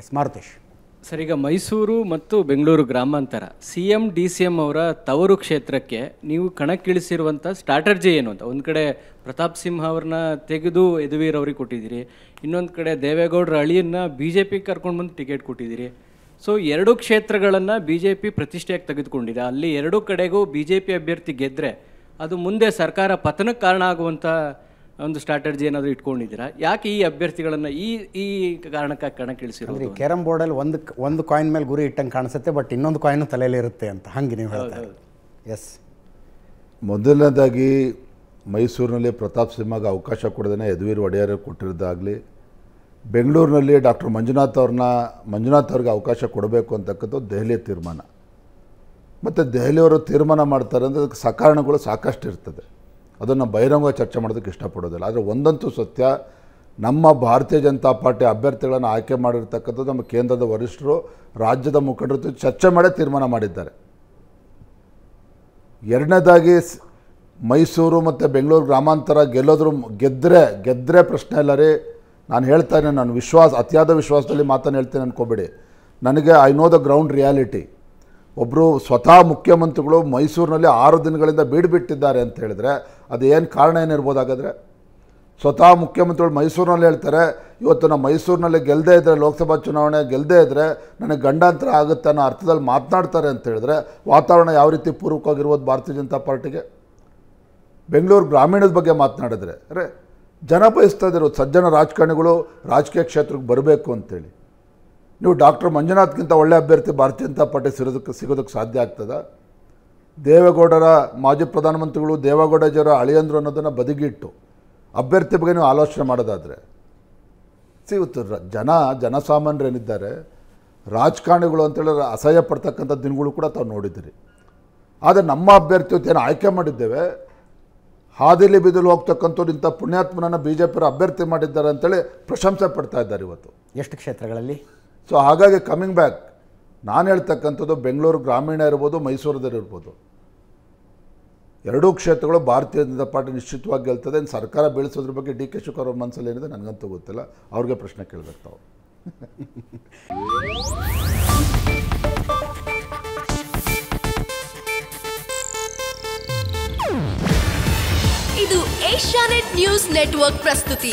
S Maruthesh ಈಗ ಮೈಸೂರು ಮತ್ತು ಬೆಂಗಳೂರು ಗ್ರಾಮಾಂತರ C M D C M ಅವರ ತವರು ಕ್ಷೇತ್ರಕ್ಕೆ ನೀವು ಕಣಕ್ಕಿಳಿಸಿರುವಂಥ ಸ್ಟ್ರಾಟರ್ಜಿ ಏನು ಅಂತ ಒಂದು ಕಡೆ ಪ್ರತಾಪ್ ಸಿಂಹ ಅವ್ರನ್ನ ತೆಗೆದು ಯದುವೀರ್ ಅವ್ರಿಗೆ ಕೊಟ್ಟಿದ್ದೀರಿ ಇನ್ನೊಂದು ಕಡೆ ದೇವೇಗೌಡರ ಅಳಿಯನ್ನು ಬಿ ಜೆ ಪಿಗೆ ಕರ್ಕೊಂಡು ಬಂದು ಟಿಕೆಟ್ ಕೊಟ್ಟಿದ್ದೀರಿ ಸೊ ಎರಡು ಕ್ಷೇತ್ರಗಳನ್ನು ಬಿ ಜೆ ಪಿ ಪ್ರತಿಷ್ಠೆಯಾಗಿ ತೆಗೆದುಕೊಂಡಿದೆ ಅಲ್ಲಿ ಎರಡೂ ಕಡೆಗೂ ಬಿ ಜೆ ಪಿ ಅಭ್ಯರ್ಥಿ ಗೆದ್ದರೆ ಅದು ಮುಂದೆ ಸರ್ಕಾರ ಪತನಕ್ಕೆ ಕಾರಣ ಆಗುವಂಥ ಒಂದು ಸ್ಟ್ರಾಟಜಿ ಏನಾದರೂ ಇಟ್ಕೊಂಡಿದ್ದೀರಾ ಯಾಕೆ ಈ ಅಭ್ಯರ್ಥಿಗಳನ್ನು ಈ ಈ ಕಾರಣಕ್ಕೆ ಕಣಕ್ಕೆ ಇಳಿಸಿರೋದು ಕ್ಯಾರಮ್ ಬೋರ್ಡಲ್ಲಿ ಒಂದು ಒಂದು ಕಾಯಿನ್ ಮೇಲೆ ಗುರಿ ಇಟ್ಟಂಗೆ ಕಾಣಿಸುತ್ತೆ ಬಟ್ ಇನ್ನೊಂದು ಕಾಯ್ನು ತಲೆಯಲ್ಲಿ ಇರುತ್ತೆ ಅಂತ ಹಂಗೆ ನೀವು ಹೇಳ್ತಾರೆ ಎಸ್ ಮೊದಲನೇದಾಗಿ ಮೈಸೂರಿನಲ್ಲಿ ಪ್ರತಾಪ್ ಸಿಂಹಗೆ ಅವಕಾಶ ಕೊಡದೇ ಯದುವೀರ್ ಒಡೆಯರ್ ಕೊಟ್ಟಿರೋದಾಗಲಿ ಬೆಂಗಳೂರಿನಲ್ಲಿ ಡಾಕ್ಟರ್ ಮಂಜುನಾಥ್ ಅವ್ರನ್ನ ಮಂಜುನಾಥ್ ಅವ್ರಿಗೆ ಅವಕಾಶ ಕೊಡಬೇಕು ಅಂತಕ್ಕಂಥದ್ದು ದೆಹಲಿಯ ತೀರ್ಮಾನ ಮತ್ತು ದೆಹಲಿಯವರು ತೀರ್ಮಾನ ಮಾಡ್ತಾರೆ ಅಂದರೆ ಅದಕ್ಕೆ ಸಕಾರಣಗಳು ಸಾಕಷ್ಟು ಇರ್ತದೆ ಅದನ್ನು ಬಹಿರಂಗ ಚರ್ಚೆ ಮಾಡೋದಕ್ಕೆ ಇಷ್ಟಪಡೋದಿಲ್ಲ ಆದರೆ ಒಂದಂತೂ ಸತ್ಯ ನಮ್ಮ ಭಾರತೀಯ ಜನತಾ ಪಾರ್ಟಿ ಅಭ್ಯರ್ಥಿಗಳನ್ನು ಆಯ್ಕೆ ಮಾಡಿರ್ತಕ್ಕಂಥದ್ದು ನಮ್ಮ ಕೇಂದ್ರದ ವರಿಷ್ಠರು ರಾಜ್ಯದ ಮುಖಂಡರು ಚರ್ಚೆ ಮಾಡೇ ತೀರ್ಮಾನ ಮಾಡಿದ್ದಾರೆ ಎರಡನೇದಾಗಿ ಮೈಸೂರು ಮತ್ತು ಬೆಂಗಳೂರು ಗ್ರಾಮಾಂತರ ಗೆಲ್ಲೋದ್ರು ಗೆದ್ದರೆ ಗೆದ್ದರೆ ಪ್ರಶ್ನೆ ಇಲ್ಲ ರೀ ನಾನು ಹೇಳ್ತಾನೆ ನಾನು ವಿಶ್ವಾಸ ಅತಿಯಾದ ವಿಶ್ವಾಸದಲ್ಲಿ ಮಾತನ್ನು ಹೇಳ್ತೇನೆ ಅನ್ಕೋಬೇಡಿ ನನಗೆ I know the ground reality ಒಬ್ಬರು ಸ್ವತಃ ಮುಖ್ಯಮಂತ್ರಿಗಳು ಮೈಸೂರಿನಲ್ಲಿ ಆರು ದಿನಗಳಿಂದ ಬೀಡುಬಿಟ್ಟಿದ್ದಾರೆ ಅಂತ ಹೇಳಿದ್ರೆ ಅದು ಏನು ಕಾರಣ ಏನಿರ್ಬೋದಾಗಾದರೆ ಸ್ವತಃ ಮುಖ್ಯಮಂತ್ರಿಗಳು ಮೈಸೂರಿನಲ್ಲಿ ಹೇಳ್ತಾರೆ ಇವತ್ತು ನಾನು ಮೈಸೂರಿನಲ್ಲಿ ಗೆಲ್ಲದೆ ಇದ್ದರೆ ಲೋಕಸಭಾ ಚುನಾವಣೆ ಗೆಲ್ಲದೆ ಇದ್ದರೆ ನನಗೆ ಗಂಡಾಂತರ ಆಗುತ್ತೆ ಅನ್ನೋ ಅರ್ಥದಲ್ಲಿ ಮಾತನಾಡ್ತಾರೆ ಅಂತ ಹೇಳಿದ್ರೆ ವಾತಾವರಣ ಯಾವ ರೀತಿ ಪೂರ್ವಕವಾಗಿರ್ಬೋದು ಭಾರತೀಯ ಜನತಾ ಪಾರ್ಟಿಗೆ ಬೆಂಗಳೂರು ಗ್ರಾಮೀಣದ ಬಗ್ಗೆ ಮಾತನಾಡಿದ್ರೆ ಅರೆ ಜನ ಬಯಸ್ತಾ ಇದ್ದಾರೆ ಸಜ್ಜನ ರಾಜಕಾರಣಿಗಳು ರಾಜಕೀಯ ಕ್ಷೇತ್ರಕ್ಕೆ ಬರಬೇಕು ಅಂತೇಳಿ ನೀವು ಡಾಕ್ಟರ್ ಮಂಜುನಾಥ್ಗಿಂತ ಒಳ್ಳೆ ಅಭ್ಯರ್ಥಿ ಭಾರತೀಯ ಜನತಾ ಪಾರ್ಟಿ ಸಿಗೋದಕ್ಕೆ ಸಿಗೋದಕ್ಕೆ ಸಾಧ್ಯ ಆಗ್ತದೆ ದೇವೇಗೌಡರ ಮಾಜಿ ಪ್ರಧಾನಮಂತ್ರಿಗಳು ಜರ ಅಳಿಯಂದ್ರು ಅನ್ನೋದನ್ನು ಬದಿಗಿಟ್ಟು ಅಭ್ಯರ್ಥಿ ಬಗ್ಗೆ ನೀವು ಆಲೋಚನೆ ಮಾಡೋದಾದರೆ ಸಿಗುತ್ತೆ ಜನ ಜನಸಾಮಾನ್ಯರೇನಿದ್ದಾರೆ ರಾಜಕಾರಣಿಗಳು ಅಂತೇಳಿ ಅಸಹ್ಯ ಪಡ್ತಕ್ಕಂಥ ದಿನಗಳು ಕೂಡ ತಾವು ನೋಡಿದ್ದೀರಿ ಆದರೆ ನಮ್ಮ ಅಭ್ಯರ್ಥಿ ಏನು ಆಯ್ಕೆ ಮಾಡಿದ್ದೇವೆ ಹಾದಿಲಿ ಬಿದಿಲು ಹೋಗ್ತಕ್ಕಂಥವ್ರು ಇಂಥ ಪುಣ್ಯಾತ್ಮನನ್ನು ಬಿ ಜೆ ಪಿರ ಅಭ್ಯರ್ಥಿ ಮಾಡಿದ್ದಾರೆ ಅಂತೇಳಿ ಪ್ರಶಂಸೆ ಪಡ್ತಾ ಇದ್ದಾರೆ ಇವತ್ತು ಎಷ್ಟು ಕ್ಷೇತ್ರಗಳಲ್ಲಿ ಸೊ ಹಾಗಾಗಿ ಕಮಿಂಗ್ ಬ್ಯಾಕ್ ನಾನು ಹೇಳ್ತಕ್ಕಂಥದ್ದು ಬೆಂಗಳೂರು ಗ್ರಾಮೀಣ ಇರ್ಬೋದು ಮೈಸೂರದಲ್ಲಿರ್ಬೋದು ಎರಡೂ ಕ್ಷೇತ್ರಗಳು ಭಾರತೀಯ ಜನತಾ ಪಾರ್ಟಿ ನಿಶ್ಚಿತವಾಗಿ ಗೆಲ್ತದೆ ಸರ್ಕಾರ ಬೆಳೆಸೋದ್ರ ಬಗ್ಗೆ ಡಿ ಕೆ ಶಿವಕುಮಾರ್ ಅವ್ರ ಮನಸ್ಸಲ್ಲಿ ಏನಿದೆ ನನಗಂತೂ ಗೊತ್ತಿಲ್ಲ ಅವ್ರಿಗೆ ಪ್ರಶ್ನೆ ಕೇಳಬೇಕು ತಾವು ಇದು ಏಷ್ಯಾನೆಟ್ ನ್ಯೂಸ್ ನೆಟ್ವರ್ಕ್ ಪ್ರಸ್ತುತಿ